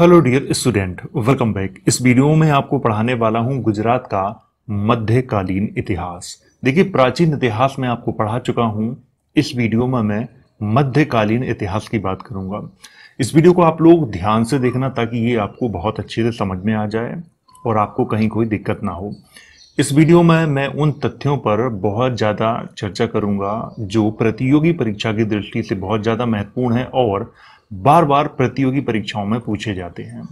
hello dear student welcome back इस video में आपको पढ़ाने वाला हूं गुजरात का मध्यकालीन इतिहास देखिए प्राचीन इतिहास में आपको पढ़ा चुका हूं इस वीडियो में मैं मध्यकालीन इतिहास की बात करूंगा इस वीडियो को आप लोग ध्यान से देखना ताकि ये आपको बहुत अच्छे से समझ में आ जाए और आपको कहीं कोई दिक्कत ना हो इस वीडियो में मैं उन तथ्यों पर बहुत ज़्यादा चर्चा करूंगा जो प्रतियोगी परीक्षा की दृष्टि से बहुत ज़्यादा महत्वपूर्ण है और बार बार प्रतियोगी परीक्षाओं में पूछे जाते हैं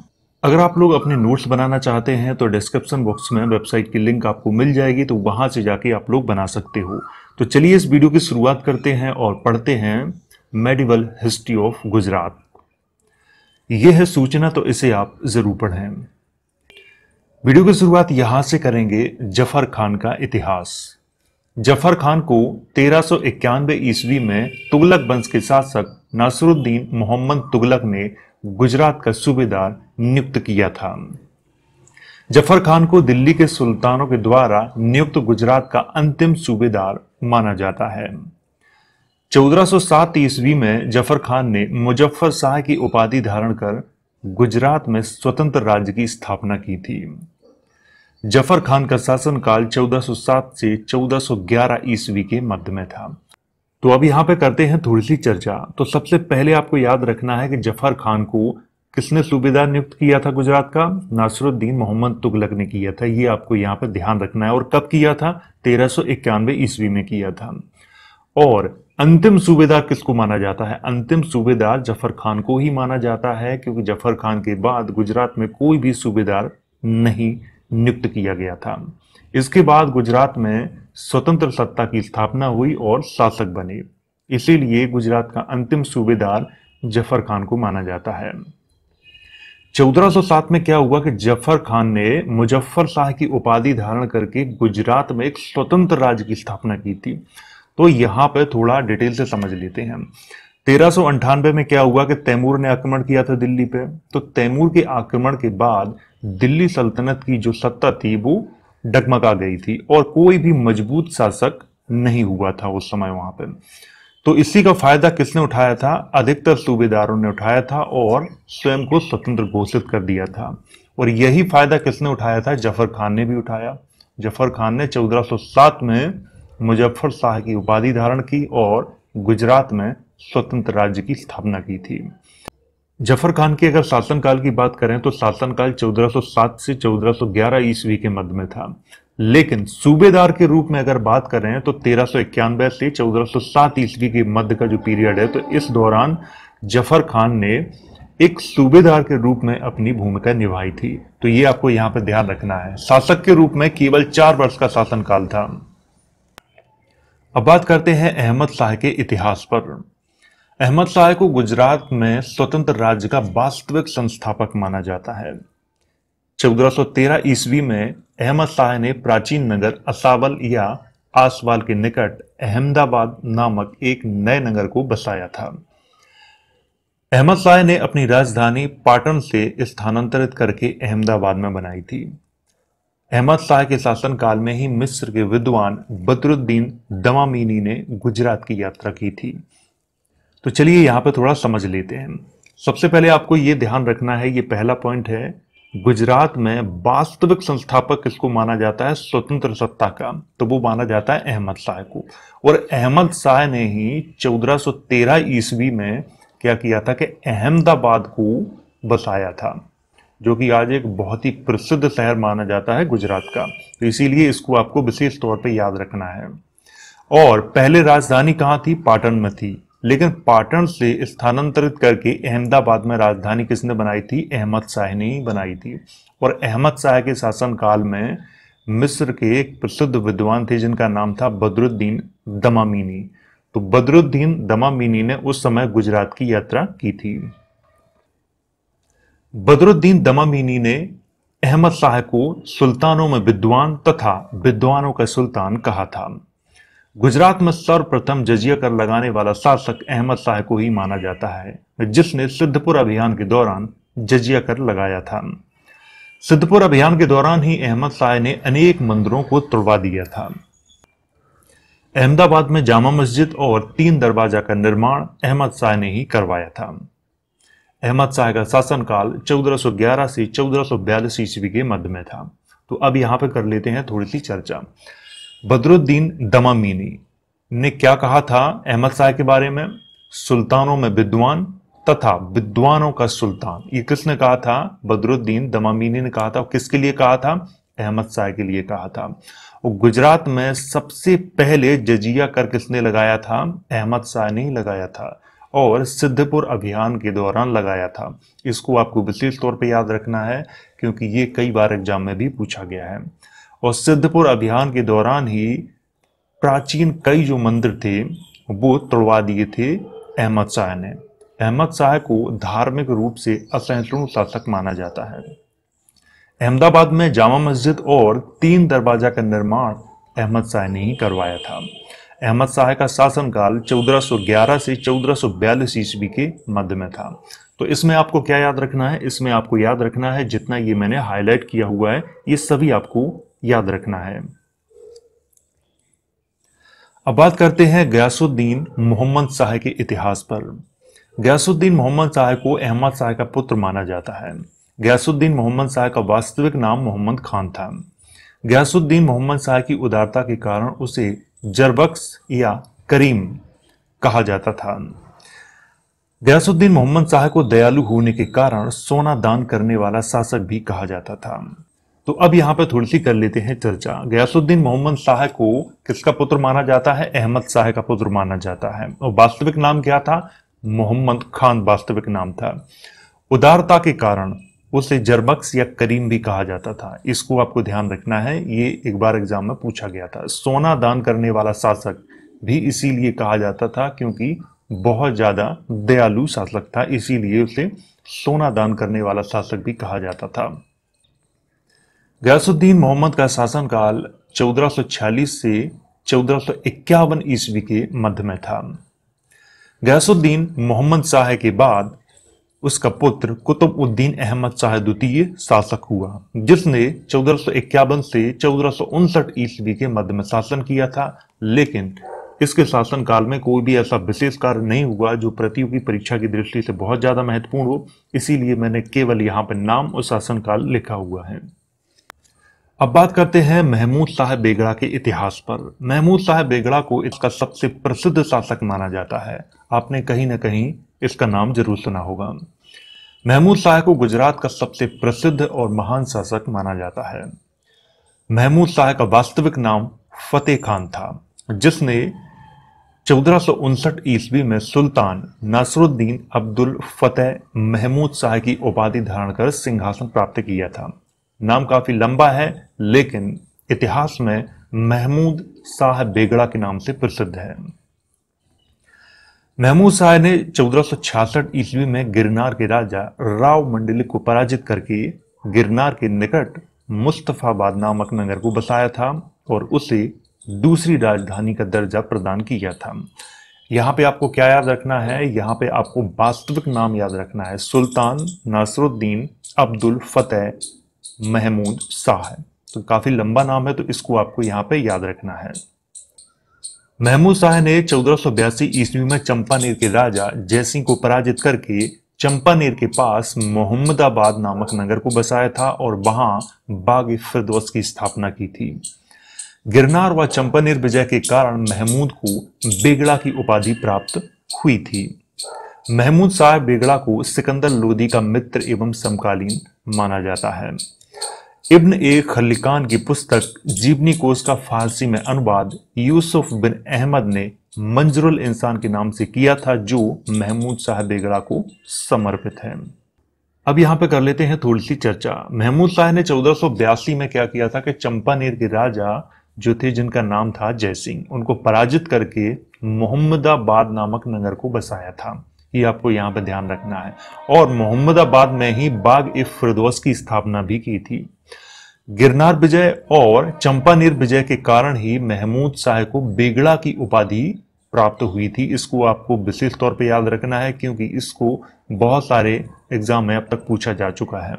अगर आप लोग अपने नोट्स बनाना चाहते हैं तो डिस्क्रिप्शन बॉक्स में वेबसाइट की लिंक आपको मिल जाएगी तो वहां से जाके आप लोग बना सकते हो तो चलिए इस वीडियो की शुरुआत करते हैं और पढ़ते हैं मेडिवल हिस्ट्री ऑफ गुजरात यह है सूचना तो इसे आप ज़रूर पढ़ें वीडियो की शुरुआत यहां से करेंगे जफर खान का इतिहास जफर खान को तेरह सौ ईस्वी में तुगलक वंश के शासक नासरुद्दीन मोहम्मद तुगलक ने गुजरात का सूबेदार नियुक्त किया था जफर खान को दिल्ली के सुल्तानों के द्वारा नियुक्त गुजरात का अंतिम सूबेदार माना जाता है 1407 ईस्वी में जफर खान ने मुजफ्फर शाह की उपाधि धारण कर गुजरात में स्वतंत्र राज्य की स्थापना की थी जफर खान का शासनकाल 1407 से 1411 ईस्वी के मध्य में था तो अब यहां पे करते हैं थोड़ी सी चर्चा तो सबसे पहले आपको याद रखना है कि जफर खान को किसने सूबेदार नियुक्त किया था गुजरात का नासरुद्दीन मोहम्मद तुगलक ने किया था ये आपको यहां पर ध्यान रखना है और कब किया था तेरह ईस्वी में किया था और अंतिम सूबेदार किसको माना जाता है अंतिम सूबेदार जफर खान को ही माना जाता है क्योंकि जफर खान के बाद गुजरात में कोई भी सूबेदार नहीं नियुक्त किया गया था इसके बाद गुजरात में स्वतंत्र सत्ता की स्थापना हुई और शासक बने इसीलिए गुजरात का अंतिम सूबेदार जफर खान को माना जाता है 1407 में क्या हुआ कि जफर खान ने मुजफ्फर शाह की उपाधि धारण करके गुजरात में एक स्वतंत्र राज्य की स्थापना की थी तो यहां पर थोड़ा डिटेल से समझ लेते हैं तेरह में क्या हुआ कि तैमूर ने आक्रमण किया था दिल्ली पे तो तैमूर के आक्रमण के बाद दिल्ली सल्तनत की जो सत्ता थी वो डगमगा गई थी और कोई भी मजबूत शासक नहीं हुआ था उस समय वहां पे तो इसी का फायदा किसने उठाया था अधिकतर सूबेदारों ने उठाया था और स्वयं को स्वतंत्र घोषित कर दिया था और यही फायदा किसने उठाया था जफर खान ने भी उठाया जफर खान ने 1407 में मुजफ्फर शाह की उपाधि धारण की और गुजरात में स्वतंत्र राज्य की स्थापना की थी जफर खान की अगर शासनकाल की बात करें तो शासनकाल 1407 से 1411 ईस्वी के मध्य में था लेकिन सूबेदार के रूप में अगर बात करें तो तेरह से 1407 ईस्वी के मध्य का जो पीरियड है तो इस दौरान जफर खान ने एक सूबेदार के रूप में अपनी भूमिका निभाई थी तो ये आपको यहाँ पर ध्यान रखना है शासक के रूप में केवल चार वर्ष का शासनकाल था अब बात करते हैं अहमद शाह के इतिहास पर अहमद शाह को गुजरात में स्वतंत्र राज्य का वास्तविक संस्थापक माना जाता है चौदह सौ तेरह ईस्वी में अहमद शाह ने प्राचीन नगर असावल या आसवाल के निकट अहमदाबाद नामक एक नए नगर को बसाया था अहमद शाह ने अपनी राजधानी पाटन से स्थानांतरित करके अहमदाबाद में बनाई थी अहमद शाह के शासनकाल में ही मिस्र के विद्वान बदरुद्दीन दमामीनी ने गुजरात की यात्रा की थी तो चलिए यहाँ पर थोड़ा समझ लेते हैं सबसे पहले आपको ये ध्यान रखना है ये पहला पॉइंट है गुजरात में वास्तविक संस्थापक किसको माना जाता है स्वतंत्र सत्ता का तो वो माना जाता है अहमद शाह को और अहमद शाह ने ही 1413 ईस्वी में क्या किया था कि अहमदाबाद को बसाया था जो कि आज एक बहुत ही प्रसिद्ध शहर माना जाता है गुजरात का तो इसीलिए इसको आपको विशेष तौर पर याद रखना है और पहले राजधानी कहाँ थी पाटन में थी लेकिन पाटन से स्थानांतरित करके अहमदाबाद में राजधानी किसने बनाई थी अहमद शाह ने बनाई थी और अहमद शाह के शासनकाल में मिस्र के एक प्रसिद्ध विद्वान थे जिनका नाम था बदरुद्दीन दमामिनी तो बदरुद्दीन दमामिनी ने उस समय गुजरात की यात्रा की थी बदरुद्दीन दमामीनी ने अहमद शाह को सुल्तानों में विद्वान तथा विद्वानों का सुल्तान कहा था गुजरात में सर्वप्रथम जजिया कर लगाने वाला शासक अहमद शाह को ही माना जाता है जिसने सिद्धपुर अभियान के दौरान जजिया कर लगाया था सिद्धपुर अभियान के दौरान ही अहमद शाह ने अनेक मंदिरों को तुड़वा दिया था अहमदाबाद में जामा मस्जिद और तीन दरवाजा का निर्माण अहमद शाह ने ही करवाया था अहमद शाह का शासनकाल 1411 से 1442 ईस्वी के मध्य में था तो अब यहां पे कर लेते हैं थोड़ी सी चर्चा बदरुद्दीन दमामीनी ने क्या कहा था अहमद शाह के बारे में सुल्तानों में विद्वान तथा विद्वानों का सुल्तान ये किसने कहा था बदरुद्दीन दमामीनी ने कहा था किसके लिए कहा था अहमद शाह के लिए कहा था और गुजरात में सबसे पहले जजिया कर किसने लगाया था अहमद शाह ने लगाया था और सिद्धपुर अभियान के दौरान लगाया था इसको आपको विशेष तौर पर याद रखना है क्योंकि ये कई बार एग्जाम में भी पूछा गया है और सिद्धपुर अभियान के दौरान ही प्राचीन कई जो मंदिर थे वो तोड़वा दिए थे अहमद शाह ने अहमद शाह को धार्मिक रूप से असहिष्णु शासक माना जाता है अहमदाबाद में जामा मस्जिद और तीन दरवाजा का निर्माण अहमद शाह ने ही करवाया था अहमद शाह का शासनकाल 1411 से 1442 ईस्वी के मध्य में था तो इसमें आपको क्या याद रखना है इसमें आपको याद रखना है जितना ये मैंने हाईलाइट किया हुआ है ये सभी आपको याद रखना है अब बात करते हैं गयासुद्दीन मोहम्मद शाह के इतिहास पर गयासुद्दीन मोहम्मद शाह को अहमद शाह का पुत्र माना जाता है गयासुद्दीन मोहम्मद शाह का वास्तविक नाम मोहम्मद खान था गयासुद्दीन मोहम्मद शाह की उदारता के कारण उसे जरबक्स या करीम कहा जाता था गयासुद्दीन मोहम्मद शाह को दयालु होने के कारण सोना दान करने वाला शासक भी कहा जाता था तो अब यहां पर थोड़ी सी कर लेते हैं चर्चा गयासुद्दीन मोहम्मद शाह को किसका पुत्र माना जाता है अहमद शाह का पुत्र माना जाता है और वास्तविक नाम क्या था मोहम्मद खान वास्तविक नाम था उदारता के कारण उसे जरबक्स या करीम भी कहा जाता था इसको आपको ध्यान रखना है ये एक बार एग्जाम में पूछा गया था सोना दान करने वाला शासक भी इसीलिए कहा जाता था क्योंकि बहुत ज़्यादा दयालु शासक था इसीलिए उसे सोना दान करने वाला शासक भी कहा जाता था गयासुद्दीन मोहम्मद का शासनकाल 1446 से चौदह सौ ईस्वी के मध्य में था गयासुद्दीन मोहम्मद शाह के बाद उसका पुत्र कुतुब उद्दीन अहमद शाह द्वितीय शासक हुआ जिसने चौदह से चौदह ईस्वी के मध्य में शासन किया था लेकिन इसके शासन काल में कोई भी ऐसा विशेष कार्य नहीं हुआ जो प्रतियोगी परीक्षा की दृष्टि से बहुत ज़्यादा महत्वपूर्ण हो इसीलिए मैंने केवल यहाँ पर नाम और शासन काल लिखा हुआ है अब बात करते हैं महमूद शाह बेगड़ा के इतिहास पर महमूद साहब बेगड़ा को इसका सबसे प्रसिद्ध शासक माना जाता है आपने कहीं ना कहीं इसका नाम जरूर सुना होगा महमूद शाह को गुजरात का सबसे प्रसिद्ध और महान शासक माना जाता है महमूद शाह का वास्तविक नाम फतेह खान था जिसने चौदह ईस्वी में सुल्तान नासरुद्दीन अब्दुल फतेह महमूद शाह की उपाधि धारण कर सिंहासन प्राप्त किया था नाम काफी लंबा है लेकिन इतिहास में महमूद शाह बेगड़ा के नाम से प्रसिद्ध है महमूद शाह ने चौदह ईस्वी में गिरनार के राजा राव मंडलिक को पराजित करके गिरनार के निकट मुस्तफाबाद नामक नगर को बसाया था और उसे दूसरी राजधानी का दर्जा प्रदान किया था यहाँ पे आपको क्या याद रखना है यहाँ पे आपको वास्तविक नाम याद रखना है सुल्तान नासरुद्दीन अब्दुल फतेह महमूद शाह तो काफ़ी लंबा नाम है तो इसको आपको यहाँ पे याद रखना है महमूद शाह ने चौदह ईस्वी में चंपानेर के राजा जयसिंह को पराजित करके चंपानेर के पास मोहम्मदाबाद नामक नगर को बसाया था और वहां बाग फिरदौस की स्थापना की थी गिरनार व चंपानेर विजय के कारण महमूद को बेगड़ा की उपाधि प्राप्त हुई थी महमूद शाह बेगड़ा को सिकंदर लोदी का मित्र एवं समकालीन माना जाता है इब्न ए खलिकान की पुस्तक जीवनी को उसका फारसी में अनुवाद यूसुफ बिन अहमद ने मंजरुल इंसान के नाम से किया था जो महमूद शाह बेगड़ा को समर्पित है अब यहाँ पे कर लेते हैं थोड़ी सी चर्चा महमूद शाह ने चौदह में क्या किया था कि चंपानेर के राजा जो थे जिनका नाम था जयसिंह उनको पराजित करके मोहम्मदाबाद नामक नगर को बसाया था ये आपको यहाँ पर ध्यान रखना है और मोहम्मदाबाद में ही बाग ए फिरदौस की स्थापना भी की थी गिरनार विजय और चंपानीर विजय के कारण ही महमूद शाह को बेगड़ा की उपाधि प्राप्त हुई थी इसको आपको विशेष तौर पर याद रखना है क्योंकि इसको बहुत सारे एग्जाम में अब तक पूछा जा चुका है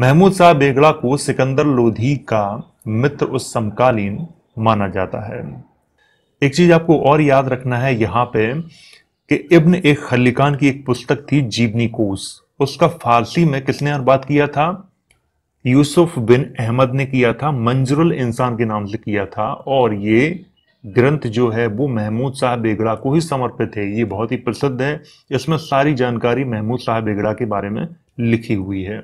महमूद शाह बेगड़ा को सिकंदर लोधी का मित्र उस समकालीन माना जाता है एक चीज आपको और याद रखना है यहाँ पे कि इब्न एक खलिकान की एक पुस्तक थी जीबनी कोस उसका फारसी में किसने अनुवाद किया था यूसुफ बिन अहमद ने किया था मंजरुल इंसान के नाम से किया था और ये ग्रंथ जो है वो महमूद साहब बेगड़ा को ही समर्पित है ये बहुत ही प्रसिद्ध है इसमें सारी जानकारी महमूद साहब बेगड़ा के बारे में लिखी हुई है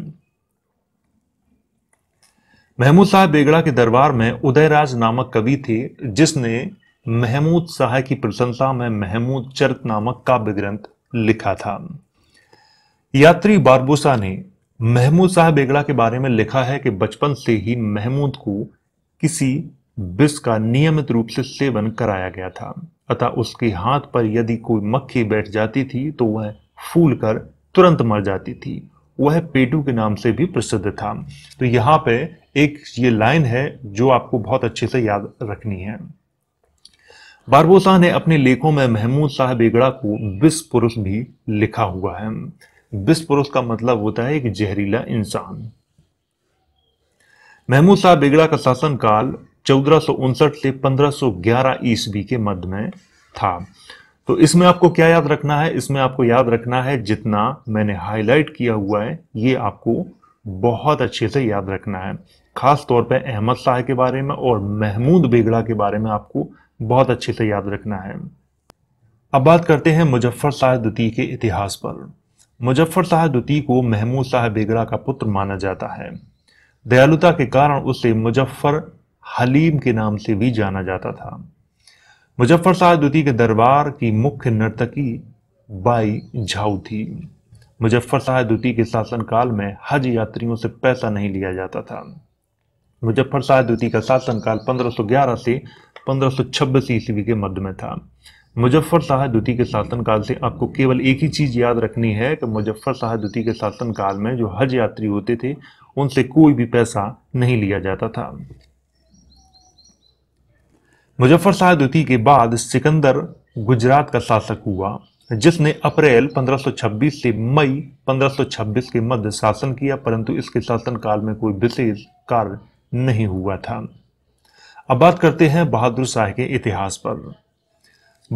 महमूद साहब बेगड़ा के दरबार में उदयराज नामक कवि थे जिसने महमूद शाह की प्रशंसा में महमूद चरित नामक काव्य ग्रंथ लिखा था यात्री बारबूसा ने महमूद शाह बेगड़ा के बारे में लिखा है कि बचपन से ही महमूद को किसी विष का नियमित रूप से सेवन कराया गया था अतः उसके हाथ पर यदि कोई मक्खी बैठ जाती थी तो वह फूल कर तुरंत मर जाती थी वह पेटू के नाम से भी प्रसिद्ध था तो यहाँ पे एक ये लाइन है जो आपको बहुत अच्छे से याद रखनी है बारबोसा ने अपने लेखों में महमूद साहब बेगड़ा को विश्व पुरुष भी लिखा हुआ है विश्व पुरुष का मतलब होता है एक जहरीला इंसान महमूद शाह बेगड़ा का शासन काल चौदह से 1511 ईस्वी के मध्य में था तो इसमें आपको क्या याद रखना है इसमें आपको याद रखना है जितना मैंने हाईलाइट किया हुआ है ये आपको बहुत अच्छे से याद रखना है खास तौर पर अहमद शाह के बारे में और महमूद बेगड़ा के बारे में आपको बहुत अच्छे से याद रखना है अब बात करते हैं मुजफ्फर शाह द्वितीय के इतिहास पर मुजफ्फर शाह द्वितीय को महमूद शाह बेगड़ा का पुत्र माना जाता है दयालुता के कारण उसे मुजफ्फर हलीम के नाम से भी जाना जाता था मुजफ्फर शाह द्वितीय के दरबार की मुख्य नर्तकी बाई झाऊ थी मुजफ्फर शाह द्वितीय के शासनकाल में हज यात्रियों से पैसा नहीं लिया जाता था मुजफ्फर शाह द्वितीय का शासनकाल 1511 से 1526 ईस्वी के मध्य में था मुजफ्फर शाह द्वितीय के शासनकाल से आपको केवल एक ही चीज़ याद रखनी है कि मुजफ्फर शाह द्वितीय के शासनकाल में जो हज यात्री होते थे उनसे कोई भी पैसा नहीं लिया जाता था मुजफ्फर शाह द्वितीय के बाद सिकंदर गुजरात का शासक हुआ जिसने अप्रैल 1526 से मई 1526 के मध्य शासन किया परंतु इसके शासनकाल में कोई विशेष कार्य नहीं हुआ था अब बात करते हैं बहादुर शाह के इतिहास पर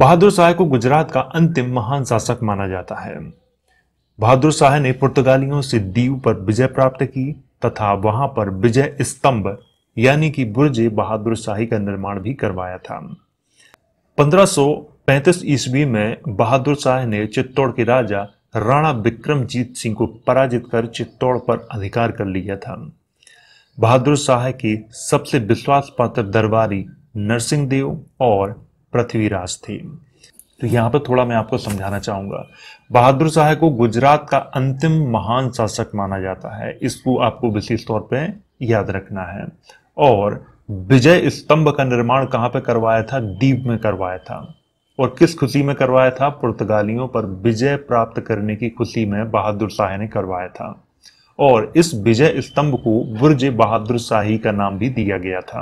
बहादुर शाह को गुजरात का अंतिम महान शासक माना जाता है बहादुर शाह ने पुर्तगालियों से दीव पर विजय प्राप्त की तथा वहां पर विजय स्तंभ यानी कि बुर्जे बहादुर शाही का निर्माण भी करवाया था 1535 ईस्वी में बहादुर शाह ने चित्तौड़ के राजा राणा विक्रमजीत सिंह को पराजित कर चित्तौड़ पर अधिकार कर लिया था बहादुर शाह के सबसे विश्वास पात्र दरबारी नरसिंह देव और पृथ्वीराज थे तो यहाँ पर थोड़ा मैं आपको समझाना चाहूंगा बहादुर शाह को गुजरात का अंतिम महान शासक माना जाता है इसको आपको विशेष तौर पर याद रखना है और विजय स्तंभ का निर्माण कहाँ पे करवाया था द्वीप में करवाया था और किस खुशी में करवाया था पुर्तगालियों पर विजय प्राप्त करने की खुशी में बहादुर शाह ने करवाया था और इस विजय स्तंभ को ब्रज बहादुर शाही का नाम भी दिया गया था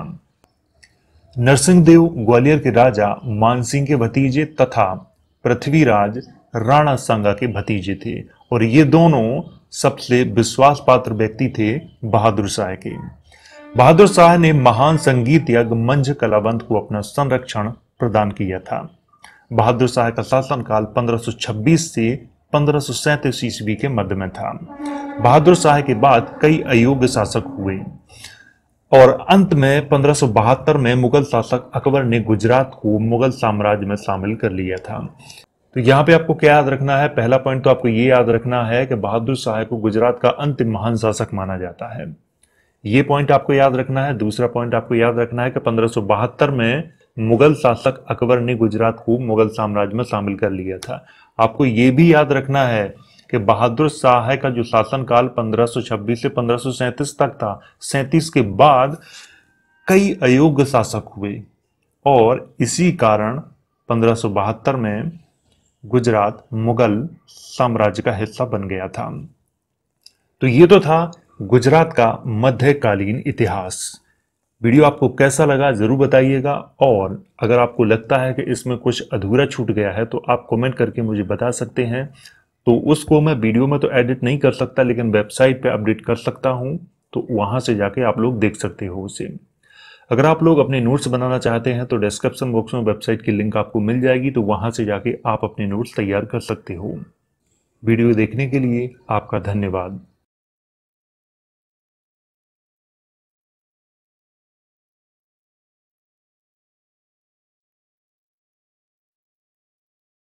नरसिंहदेव ग्वालियर के राजा मानसिंह के भतीजे तथा पृथ्वीराज राणा संगा के भतीजे थे और ये दोनों सबसे विश्वास पात्र व्यक्ति थे बहादुर शाह के बहादुर शाह ने महान संगीत यज्ञ मंझ कलावंत को अपना संरक्षण प्रदान किया था बहादुर शाह का शासनकाल 1526 से पंद्रह ईस्वी के मध्य में था बहादुर शाह के बाद कई अयोग्य शासक हुए और अंत में पंद्रह में मुगल शासक अकबर ने गुजरात को मुगल साम्राज्य में शामिल कर लिया था तो यहाँ पे आपको क्या याद रखना है पहला पॉइंट तो आपको ये याद रखना है कि बहादुर शाह को गुजरात का अंतिम महान शासक माना जाता है ये पॉइंट आपको याद रखना है दूसरा पॉइंट आपको याद रखना है कि पंद्रह में मुगल शासक अकबर ने गुजरात को मुगल साम्राज्य में शामिल कर लिया था आपको ये भी याद रखना है कि बहादुर शाह का जो शासनकाल 1526 से 1537 तक था सैंतीस के बाद कई अयोग्य शासक हुए और इसी कारण पंद्रह में गुजरात मुगल साम्राज्य का हिस्सा बन गया था तो ये तो था गुजरात का मध्यकालीन इतिहास वीडियो आपको कैसा लगा ज़रूर बताइएगा और अगर आपको लगता है कि इसमें कुछ अधूरा छूट गया है तो आप कमेंट करके मुझे बता सकते हैं तो उसको मैं वीडियो में तो एडिट नहीं कर सकता लेकिन वेबसाइट पे अपडेट कर सकता हूँ तो वहाँ से जाके आप लोग देख सकते हो उसे अगर आप लोग अपने नोट्स बनाना चाहते हैं तो डिस्क्रिप्शन बॉक्स में वेबसाइट की लिंक आपको मिल जाएगी तो वहाँ से जाके आप अपने नोट्स तैयार कर सकते हो वीडियो देखने के लिए आपका धन्यवाद